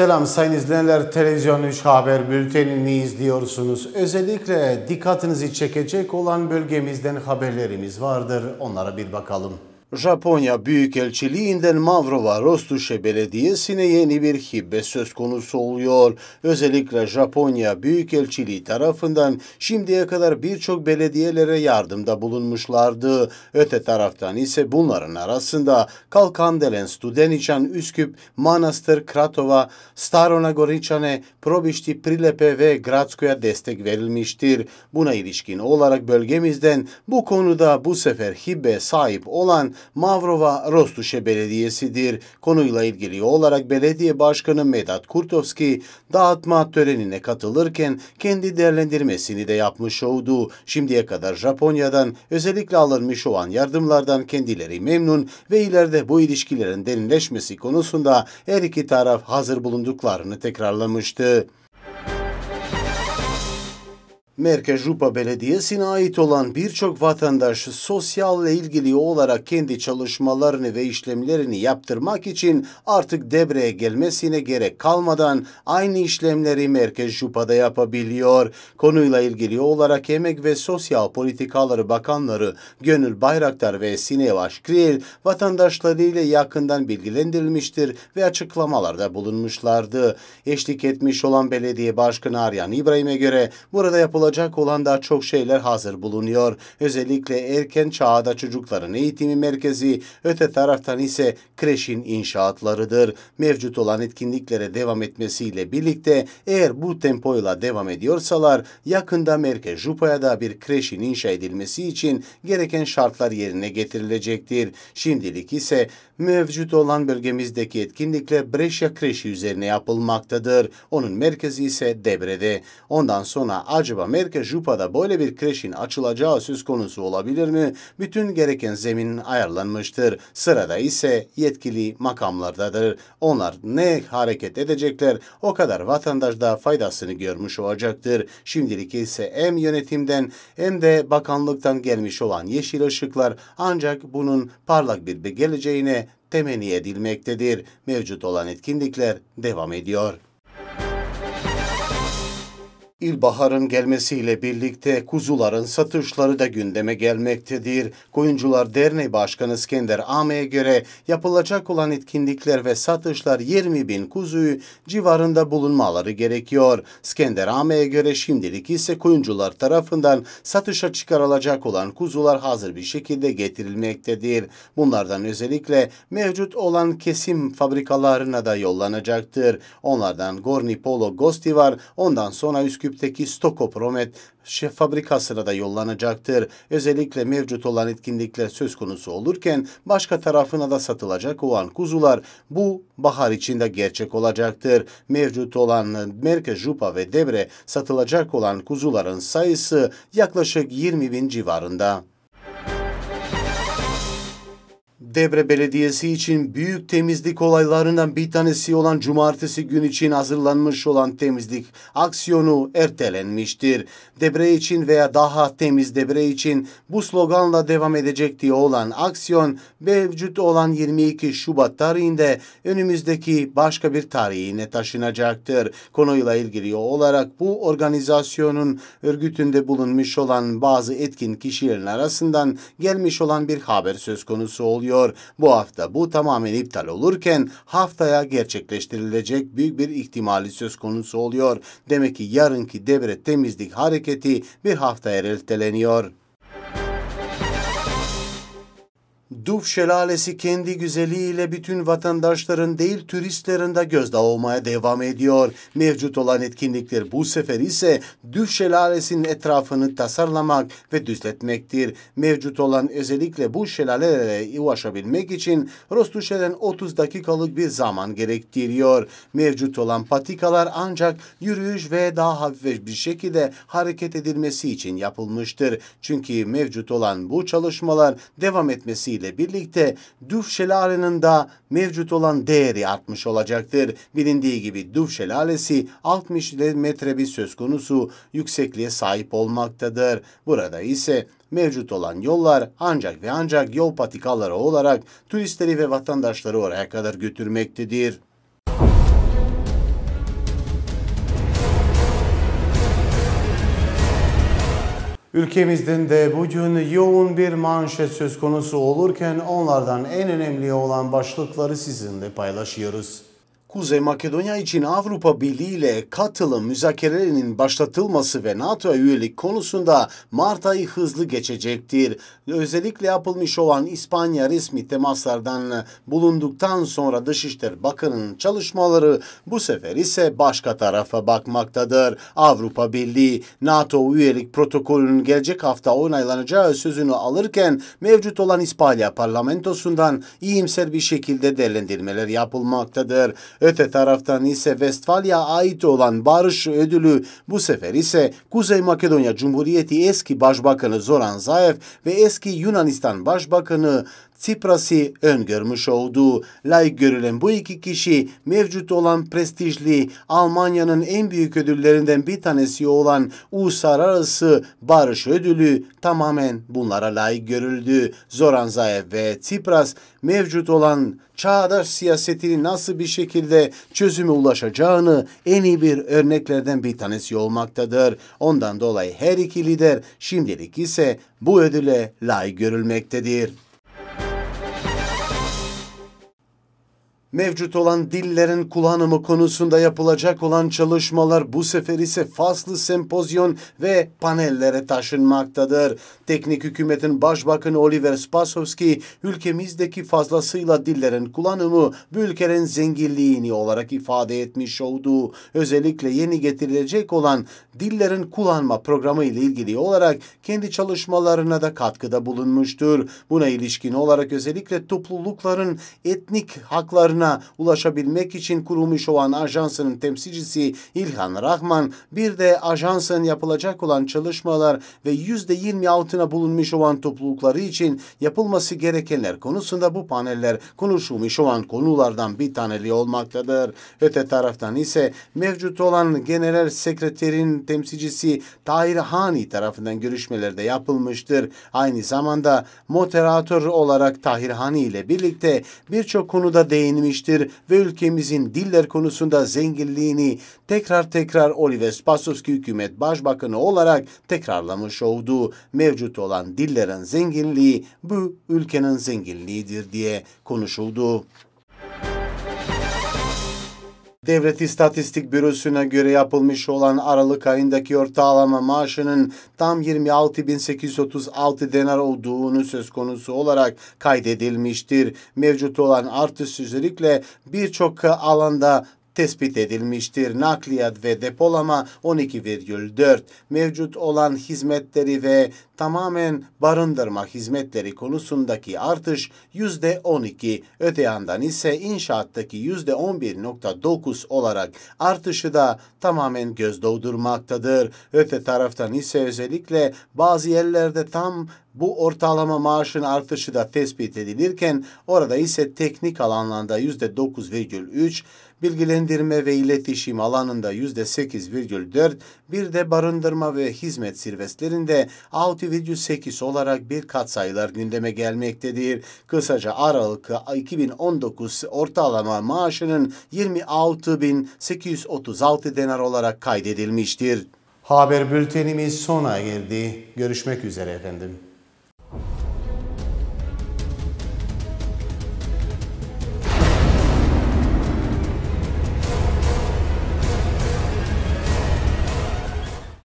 Selam sayın izleyenler. Televizyon 3 Haber bültenini izliyorsunuz. Özellikle dikkatinizi çekecek olan bölgemizden haberlerimiz vardır. Onlara bir bakalım. Japonya Büyükelçiliği'nden Mavrova Rostuşe Belediyesi'ne yeni bir hibe söz konusu oluyor. Özellikle Japonya Büyükelçiliği tarafından şimdiye kadar birçok belediyelere yardımda bulunmuşlardı. Öte taraftan ise bunların arasında Kalkandelen, Studenican, Üsküp, Manastır, Kratova, Starona Goriçane, Probişti, Prilepe ve Gradsko'ya destek verilmiştir. Buna ilişkin olarak bölgemizden bu konuda bu sefer hibe sahip olan Mavrova Rostuşe Belediyesi'dir. Konuyla ilgili olarak belediye başkanı Medat Kurtovski dağıtma törenine katılırken kendi değerlendirmesini de yapmış oldu. Şimdiye kadar Japonya'dan özellikle alınmış olan yardımlardan kendileri memnun ve ileride bu ilişkilerin derinleşmesi konusunda her iki taraf hazır bulunduklarını tekrarlamıştı. Merkejupa Belediyesi'ne ait olan birçok vatandaş sosyalle ilgili olarak kendi çalışmalarını ve işlemlerini yaptırmak için artık Debre'ye gelmesine gerek kalmadan aynı işlemleri Merkejupa'da yapabiliyor. Konuyla ilgili olarak Emek ve Sosyal Politikaları Bakanları Gönül Bayraktar ve Sinev Aşkril vatandaşlarıyla yakından bilgilendirilmiştir ve açıklamalarda bulunmuşlardı. Eşlik etmiş olan belediye başkanı Aryan İbrahim'e göre burada yapılacak yapılacak olan daha çok şeyler hazır bulunuyor. Özellikle erken çağda çocukların eğitimi merkezi, öte taraftan ise kreşin inşaatlarıdır. Mevcut olan etkinliklere devam etmesiyle birlikte eğer bu tempoyla devam ediyorsalar yakında merkez Jupa'ya da bir kreşin inşa edilmesi için gereken şartlar yerine getirilecektir. Şimdilik ise mevcut olan bölgemizdeki etkinlikle Brescia kreşi üzerine yapılmaktadır. Onun merkezi ise Debre'de. Ondan sonra acaba Amerika Jupa'da böyle bir kreşin açılacağı söz konusu olabilir mi? Bütün gereken zemin ayarlanmıştır. Sırada ise yetkili makamlardadır. Onlar ne hareket edecekler o kadar vatandaş da faydasını görmüş olacaktır. Şimdilik ise hem yönetimden hem de bakanlıktan gelmiş olan yeşil ışıklar ancak bunun parlak bir geleceğine temenni edilmektedir. Mevcut olan etkinlikler devam ediyor. İlbaharın gelmesiyle birlikte kuzuların satışları da gündeme gelmektedir. Koyuncular Derneği Başkanı İskender Ame'ye göre yapılacak olan etkinlikler ve satışlar 20 bin kuzuyu civarında bulunmaları gerekiyor. İskender Ame'ye göre şimdilik ise koyuncular tarafından satışa çıkarılacak olan kuzular hazır bir şekilde getirilmektedir. Bunlardan özellikle mevcut olan kesim fabrikalarına da yollanacaktır. Onlardan Gorni Polo Gosti var, ondan sonra Üsküp Üsküp'teki Stokopromet fabrikasına da yollanacaktır. Özellikle mevcut olan etkinlikler söz konusu olurken başka tarafına da satılacak olan kuzular bu bahar içinde gerçek olacaktır. Mevcut olan Merke, Jupa ve Debre satılacak olan kuzuların sayısı yaklaşık 20 bin civarında. Debre Belediyesi için büyük temizlik olaylarından bir tanesi olan cumartesi gün için hazırlanmış olan temizlik aksiyonu ertelenmiştir. Debre için veya daha temiz Debre için bu sloganla devam edecek diye olan aksiyon mevcut olan 22 Şubat tarihinde önümüzdeki başka bir tarihine taşınacaktır. Konuyla ilgili olarak bu organizasyonun örgütünde bulunmuş olan bazı etkin kişilerin arasından gelmiş olan bir haber söz konusu oluyor bekliyor. Bu hafta bu tamamen iptal olurken haftaya gerçekleştirilecek büyük bir ihtimali söz konusu oluyor. Demek ki yarınki devre temizlik hareketi bir haftaya erteleniyor. Duf şelalesi kendi güzelliğiyle bütün vatandaşların değil turistlerin de gözde olmaya devam ediyor. Mevcut olan etkinlikler bu sefer ise Duf şelalesinin etrafını tasarlamak ve düzletmektir. Mevcut olan özellikle bu şelalelere ulaşabilmek için Rostuşe'den 30 dakikalık bir zaman gerektiriyor. Mevcut olan patikalar ancak yürüyüş ve daha hafif bir şekilde hareket edilmesi için yapılmıştır. Çünkü mevcut olan bu çalışmalar devam etmesi ile birlikte Duf Şelalesi'nin de mevcut olan değeri artmış olacaktır. Bilindiği gibi Duf Şelalesi 60 metre bir söz konusu yüksekliğe sahip olmaktadır. Burada ise mevcut olan yollar ancak ve ancak yol patikaları olarak turistleri ve vatandaşları oraya kadar götürmektedir. Ülkemizden de bugün yoğun bir manşet söz konusu olurken onlardan en önemli olan başlıkları sizinle paylaşıyoruz. Kuzey Makedonya için Avrupa Birliği ile katılım müzakerelerinin başlatılması ve NATO'ya üyelik konusunda Mart ayı hızlı geçecektir. Özellikle yapılmış olan İspanya resmi temaslardan bulunduktan sonra Dışişleri Bakanı'nın çalışmaları bu sefer ise başka tarafa bakmaktadır. Avrupa Birliği NATO üyelik protokolünün gelecek hafta onaylanacağı sözünü alırken mevcut olan İspanya parlamentosundan iyimser bir şekilde değerlendirmeler yapılmaktadır. Öte taraftan ise Vestfalya ait olan Barış Ödülü bu sefer ise Kuzey Makedonya Cumhuriyeti eski Başbakanı Zoran Zaev ve eski Yunanistan Başbakanı Tsipras'ı öngörmüş oldu. layık görülen bu iki kişi mevcut olan prestijli Almanya'nın en büyük ödüllerinden bir tanesi olan Uluslararası Barış Ödülü tamamen bunlara layık görüldü. Zoran Zaev ve Tsipras mevcut olan çağdaş siyasetini nasıl bir şekilde çözüme ulaşacağını en iyi bir örneklerden bir tanesi olmaktadır. Ondan dolayı her iki lider şimdilik ise bu ödüle layık görülmektedir. Mevcut olan dillerin kullanımı konusunda yapılacak olan çalışmalar bu sefer ise faslı sempozyon ve panellere taşınmaktadır. Teknik hükümetin başbakanı Oliver Spasovski, ülkemizdeki fazlasıyla dillerin kullanımı bu ülkenin zenginliğini olarak ifade etmiş olduğu, özellikle yeni getirilecek olan dillerin kullanma programı ile ilgili olarak kendi çalışmalarına da katkıda bulunmuştur. Buna ilişkin olarak özellikle toplulukların etnik haklarını sonuçlarına ulaşabilmek için kurulmuş olan ajansın temsilcisi İlhan Rahman bir de ajansın yapılacak olan çalışmalar ve %20 altına bulunmuş olan toplulukları için yapılması gerekenler konusunda bu paneller konuşulmuş olan konulardan bir taneli olmaktadır. Öte taraftan ise mevcut olan genel Sekreterin temsilcisi Tahir Hani tarafından görüşmelerde yapılmıştır. Aynı zamanda moderatör olarak Tahir Hani ile birlikte birçok konuda değinmiş edilmiştir ve ülkemizin diller konusunda zenginliğini tekrar tekrar Oliver Spassovski hükümet başbakanı olarak tekrarlamış oldu. mevcut olan dillerin zenginliği bu ülkenin zenginliğidir diye konuşuldu. Devlet İstatistik Bürosu'na göre yapılmış olan Aralık ayındaki ortalama maaşının tam 26.836 denar olduğunu söz konusu olarak kaydedilmiştir. Mevcut olan artış özellikle birçok alanda tespit edilmiştir. Nakliyat ve depolama 12,4 mevcut olan hizmetleri ve tamamen barındırma hizmetleri konusundaki artış %12. Öte yandan ise inşaattaki %11.9 olarak artışı da tamamen göz doldurmaktadır. Öte taraftan ise özellikle bazı yerlerde tam bu ortalama maaşın artışı da tespit edilirken orada ise teknik alanda %9,3, bilgilendirme ve iletişim alanında %8,4, bir de barındırma ve hizmet servislerinde 6,8 olarak bir katsayılar gündeme gelmektedir. Kısaca Aralık 2019 ortalama maaşının 26.836 denar olarak kaydedilmiştir. Haber bültenimiz sona erdi. Görüşmek üzere efendim.